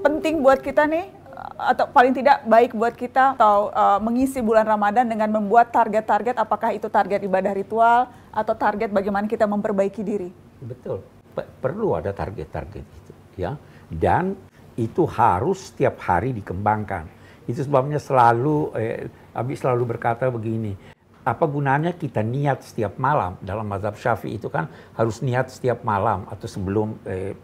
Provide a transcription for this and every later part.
penting buat kita nih atau paling tidak baik buat kita atau uh, mengisi bulan Ramadan dengan membuat target-target apakah itu target ibadah ritual atau target bagaimana kita memperbaiki diri. Betul. P perlu ada target-target itu ya. Dan itu harus setiap hari dikembangkan. Itu sebabnya selalu eh, Abi selalu berkata begini, apa gunanya kita niat setiap malam dalam mazhab syafi'i itu kan harus niat setiap malam atau sebelum eh,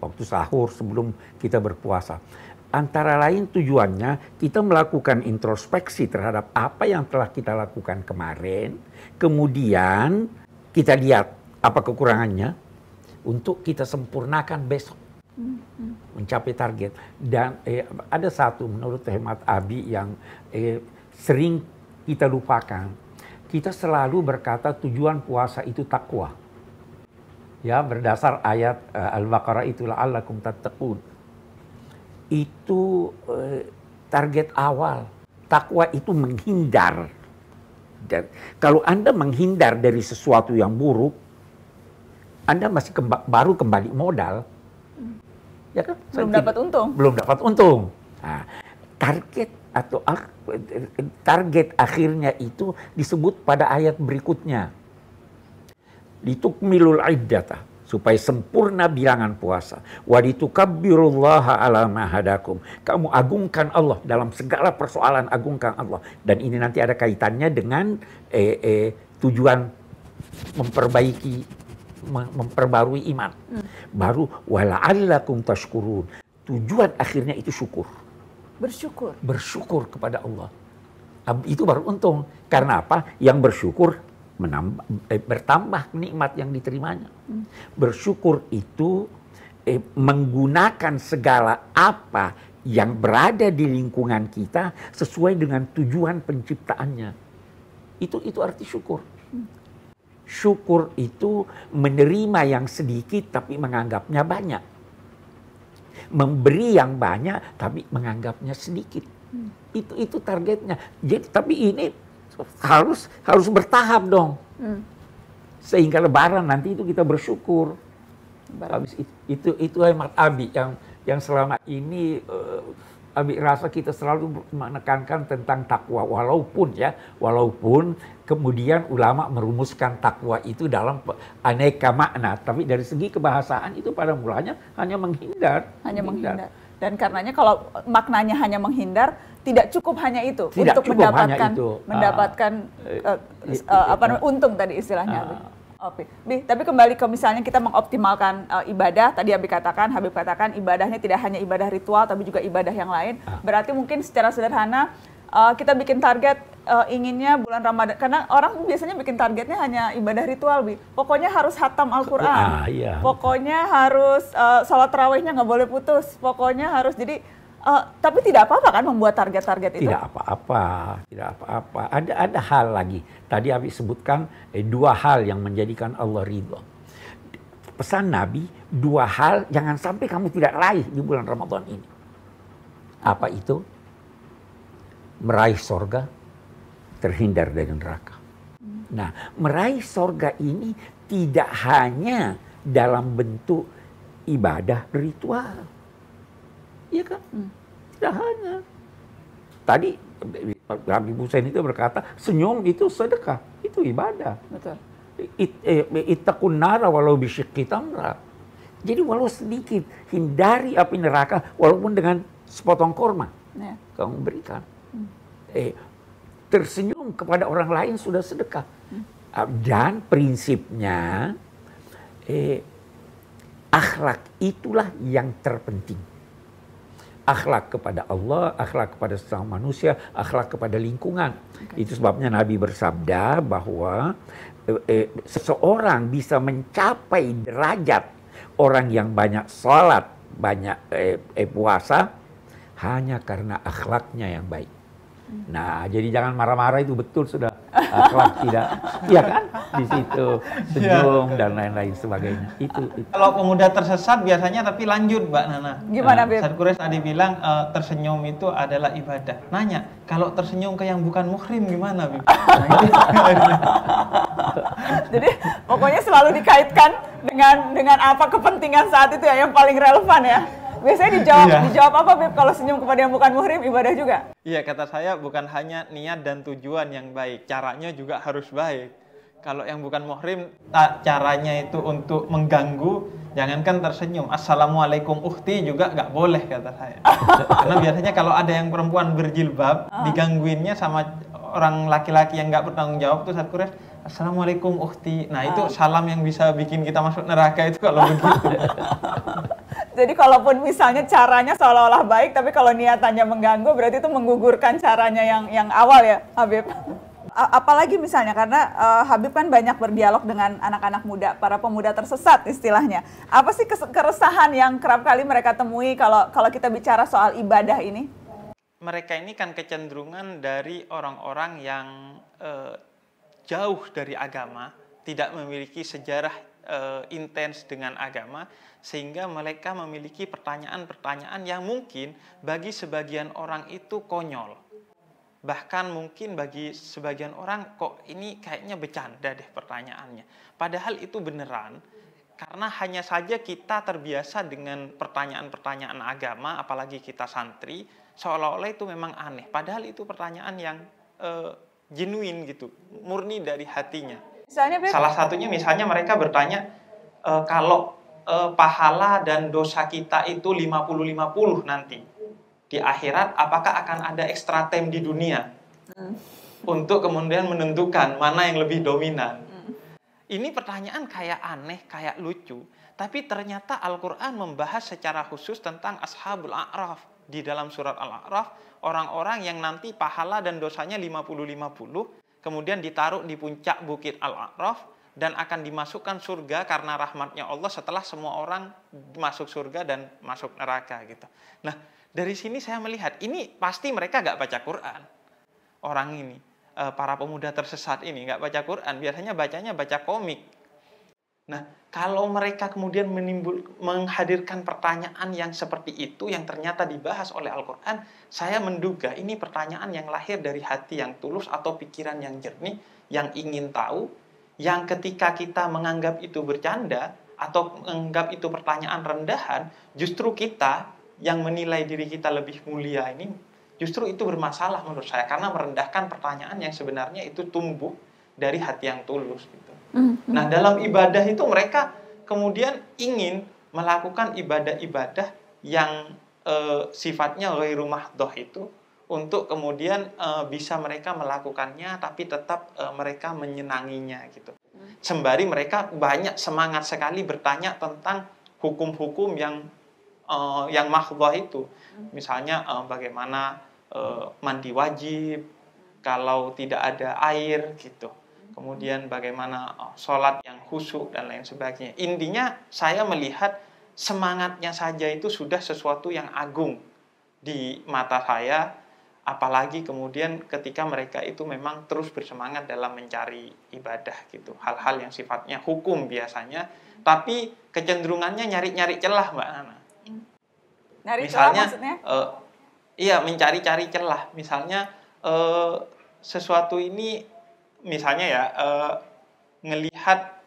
waktu sahur sebelum kita berpuasa antara lain tujuannya kita melakukan introspeksi terhadap apa yang telah kita lakukan kemarin kemudian kita lihat apa kekurangannya untuk kita sempurnakan besok mm-hmm. mencapai target dan eh, ada satu menurut hemat Abi yang eh, sering kita lupakan, kita selalu berkata tujuan puasa itu takwa. Ya, berdasar ayat uh, Al-Baqarah itulah la'allakum tattaqun. Itu uh, target awal. Takwa itu menghindar. Dan kalau Anda menghindar dari sesuatu yang buruk, Anda masih kemba baru kembali modal. Ya kan? Belum dapat untung. Belum dapat untung. Nah, target atau target akhirnya itu disebut pada ayat berikutnya. Litukmilul iddata supaya sempurna bilangan puasa. Walitukabbirullaha ala mahadakum. Kamu agungkan Allah dalam segala persoalan agungkan Allah. Dan ini nanti ada kaitannya dengan eh, eh, tujuan memperbaiki memperbarui iman. Hmm. Baru wala'allakum tashkurun. Tujuan akhirnya itu syukur. Bersyukur. Bersyukur kepada Allah. Itu baru untung. Karena apa? Yang bersyukur menambah, eh, bertambah nikmat yang diterimanya. Hmm. Bersyukur itu eh, menggunakan segala apa yang berada di lingkungan kita sesuai dengan tujuan penciptaannya. Itu itu arti syukur. Hmm. Syukur itu menerima yang sedikit tapi menganggapnya banyak memberi yang banyak tapi menganggapnya sedikit. Hmm. Itu itu targetnya. Jadi tapi ini harus harus bertahap dong. Hmm. Sehingga lebaran nanti itu kita bersyukur. Habis itu, itu itu hemat Abi yang yang selama ini uh, Abi rasa kita selalu menekankan tentang takwa walaupun ya walaupun kemudian ulama merumuskan takwa itu dalam aneka makna tapi dari segi kebahasaan itu pada mulanya hanya menghindar hanya menghindar, menghindar. dan karenanya kalau maknanya hanya menghindar tidak cukup hanya itu tidak untuk cukup mendapatkan hanya itu. mendapatkan uh, uh, uh, apa uh, untung tadi istilahnya uh, Oke, Bi, tapi kembali ke misalnya kita mengoptimalkan uh, ibadah, tadi habib katakan, Habib katakan ibadahnya tidak hanya ibadah ritual, tapi juga ibadah yang lain. Ah. Berarti mungkin secara sederhana uh, kita bikin target uh, inginnya bulan Ramadan, karena orang biasanya bikin targetnya hanya ibadah ritual, Bi. Pokoknya harus hatam Al-Quran, ah, iya. pokoknya harus uh, sholat terawihnya nggak boleh putus, pokoknya harus jadi Uh, tapi tidak apa-apa kan membuat target-target itu? Tidak apa-apa, tidak apa-apa. Ada ada hal lagi. Tadi Abi sebutkan eh, dua hal yang menjadikan Allah ridho. Pesan Nabi dua hal jangan sampai kamu tidak raih di bulan Ramadan ini. Apa itu? Meraih sorga, terhindar dari neraka. Nah, meraih sorga ini tidak hanya dalam bentuk ibadah ritual Iya kan? Hmm. Tidak hanya. Tadi Habib Hussein itu berkata, senyum itu sedekah, itu ibadah. Betul. itakun eh, nara walau Jadi walau sedikit, hindari api neraka walaupun dengan sepotong korma. Ya. Kamu berikan. Hmm. Eh, tersenyum kepada orang lain sudah sedekah. Hmm. Ah, dan prinsipnya, eh, akhlak itulah yang terpenting akhlak kepada Allah, akhlak kepada sesama manusia, akhlak kepada lingkungan. Okay. Itu sebabnya Nabi bersabda bahwa eh, eh, seseorang bisa mencapai derajat orang yang banyak sholat, banyak eh, eh, puasa hanya karena akhlaknya yang baik. Nah, jadi jangan marah-marah itu betul sudah akhlak ah, tidak, iya kan? Di situ senyum iya. dan lain-lain sebagainya. Itu, itu. Kalau pemuda tersesat biasanya tapi lanjut, Mbak Nana. Gimana, nah, Beb? Ustaz Kures tadi bilang e, tersenyum itu adalah ibadah. Nanya, kalau tersenyum ke yang bukan muhrim gimana, Beb? jadi pokoknya selalu dikaitkan dengan dengan apa kepentingan saat itu ya yang paling relevan ya. Biasanya dijawab, yeah. dijawab apa Bib kalau senyum kepada yang bukan muhrim ibadah juga? Iya, kata saya bukan hanya niat dan tujuan yang baik, caranya juga harus baik. Kalau yang bukan muhrim, caranya itu untuk mengganggu, jangankan tersenyum. Assalamualaikum uhti juga nggak boleh kata saya. Karena biasanya kalau ada yang perempuan berjilbab, uh. digangguinnya sama orang laki-laki yang nggak bertanggung jawab tuh saat kures, Assalamualaikum uhti. Nah, itu ah. salam yang bisa bikin kita masuk neraka itu kalau begitu. Jadi kalaupun misalnya caranya seolah-olah baik, tapi kalau niatannya mengganggu, berarti itu menggugurkan caranya yang yang awal ya, Habib. Apalagi misalnya karena uh, Habib kan banyak berdialog dengan anak-anak muda, para pemuda tersesat istilahnya. Apa sih keresahan yang kerap kali mereka temui kalau kalau kita bicara soal ibadah ini? Mereka ini kan kecenderungan dari orang-orang yang uh, jauh dari agama, tidak memiliki sejarah e, intens dengan agama sehingga mereka memiliki pertanyaan-pertanyaan yang mungkin bagi sebagian orang itu konyol. Bahkan mungkin bagi sebagian orang kok ini kayaknya bercanda deh pertanyaannya. Padahal itu beneran karena hanya saja kita terbiasa dengan pertanyaan-pertanyaan agama apalagi kita santri seolah-olah itu memang aneh. Padahal itu pertanyaan yang jenuin eh, genuine gitu, murni dari hatinya. Misalnya, salah satunya misalnya mereka bertanya e, kalau e, pahala dan dosa kita itu 50-50 nanti di akhirat apakah akan ada extra time di dunia hmm. untuk kemudian menentukan mana yang lebih dominan. Hmm. Ini pertanyaan kayak aneh, kayak lucu, tapi ternyata Al-Qur'an membahas secara khusus tentang Ashabul A'raf di dalam surat Al-A'raf, orang-orang yang nanti pahala dan dosanya 50-50 kemudian ditaruh di puncak bukit Al-A'raf dan akan dimasukkan surga karena rahmatnya Allah setelah semua orang masuk surga dan masuk neraka gitu. Nah dari sini saya melihat ini pasti mereka gak baca Quran orang ini eh, para pemuda tersesat ini gak baca Quran biasanya bacanya baca komik Nah, kalau mereka kemudian menimbul, menghadirkan pertanyaan yang seperti itu yang ternyata dibahas oleh Al-Quran, saya menduga ini pertanyaan yang lahir dari hati yang tulus atau pikiran yang jernih, yang ingin tahu, yang ketika kita menganggap itu bercanda atau menganggap itu pertanyaan rendahan, justru kita yang menilai diri kita lebih mulia ini, justru itu bermasalah menurut saya karena merendahkan pertanyaan yang sebenarnya itu tumbuh dari hati yang tulus gitu. Mm-hmm. Nah, dalam ibadah itu mereka kemudian ingin melakukan ibadah-ibadah yang e, sifatnya rumah doh itu untuk kemudian e, bisa mereka melakukannya tapi tetap e, mereka menyenanginya gitu. Hmm. Sembari mereka banyak semangat sekali bertanya tentang hukum-hukum yang e, yang mahdoh itu. Hmm. Misalnya e, bagaimana e, mandi wajib kalau tidak ada air gitu kemudian bagaimana eh, sholat yang khusyuk dan lain sebagainya. Intinya saya melihat semangatnya saja itu sudah sesuatu yang agung di mata saya, apalagi kemudian ketika mereka itu memang terus bersemangat dalam mencari ibadah gitu, hal-hal yang sifatnya hukum biasanya, tapi kecenderungannya nyari-nyari celah mbak Nana. Nyari misalnya, celah Uh, iya mencari-cari celah, misalnya uh, sesuatu ini misalnya ya uh, ngelihat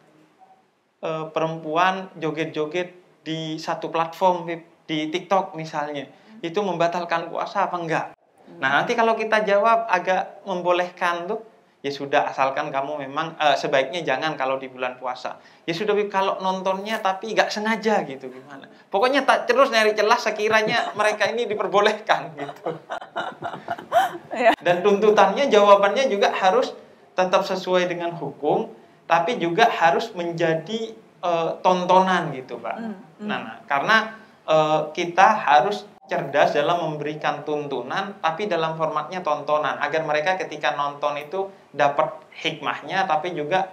uh, perempuan joget-joget di satu platform di, TikTok misalnya hmm. itu membatalkan puasa apa enggak hmm. nah nanti kalau kita jawab agak membolehkan tuh ya sudah asalkan kamu memang uh, sebaiknya jangan kalau di bulan puasa ya sudah kalau nontonnya tapi nggak sengaja gitu gimana pokoknya tak terus nyari celah sekiranya mereka ini diperbolehkan gitu ya. dan tuntutannya jawabannya juga harus tetap sesuai dengan hukum tapi juga harus menjadi uh, tontonan gitu pak hmm, hmm. Nah, nah karena uh, kita harus cerdas dalam memberikan tuntunan tapi dalam formatnya tontonan agar mereka ketika nonton itu dapat hikmahnya tapi juga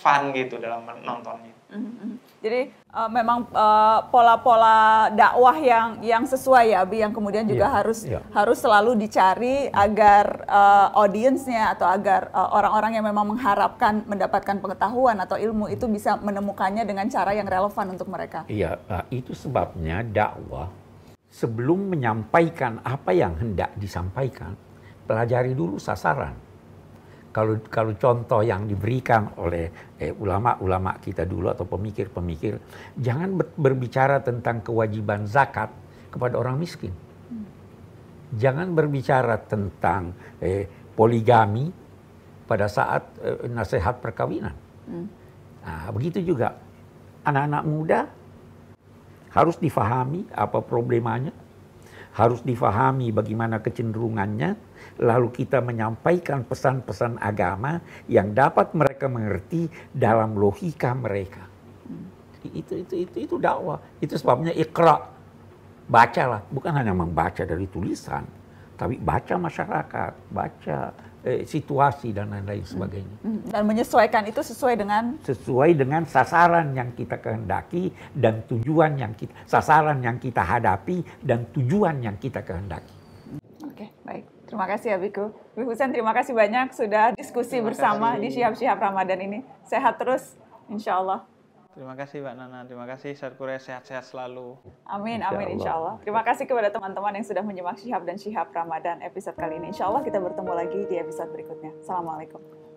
fun gitu dalam menontonnya hmm Jadi uh, memang eh, pola-pola uh, dakwah yang yang sesuai ya Abi yang kemudian juga yeah. harus yeah. harus selalu dicari agar uh, audiensnya atau agar orang orang-orang yang memang mengharapkan mendapatkan pengetahuan atau ilmu itu bisa menemukannya dengan cara yang relevan untuk mereka. Iya, yeah, uh, itu sebabnya dakwah sebelum menyampaikan apa yang hendak disampaikan pelajari dulu sasaran kalau kalau contoh yang diberikan oleh eh, ulama-ulama eh, kita dulu atau pemikir-pemikir jangan berbicara tentang kewajiban zakat kepada orang miskin. Jangan berbicara tentang eh, poligami pada saat eh, nasihat perkawinan. Nah, begitu juga anak-anak muda harus difahami apa problemanya harus difahami bagaimana kecenderungannya, lalu kita menyampaikan pesan-pesan agama yang dapat mereka mengerti dalam logika mereka. Hmm. Itu itu itu itu dakwah. Itu sebabnya ikra. Bacalah, bukan hanya membaca dari tulisan, tapi baca masyarakat, baca eh, situasi dan lain-lain sebagainya. Hmm, hmm. Dan menyesuaikan itu sesuai dengan sesuai dengan sasaran yang kita kehendaki dan tujuan yang kita sasaran yang kita hadapi dan tujuan yang kita kehendaki. Oke, baik. Terima kasih Biku. Biku Sen, terima kasih banyak sudah diskusi terima bersama kasih. di siap-siap Ramadan ini. Sehat terus, insya Allah. Terima kasih Mbak Nana, terima kasih Sarkure, sehat-sehat selalu. Amin, insya amin insya Allah. Terima kasih kepada teman-teman yang sudah menyimak Syihab dan Syihab Ramadan episode kali ini. Insya Allah kita bertemu lagi di episode berikutnya. Assalamualaikum.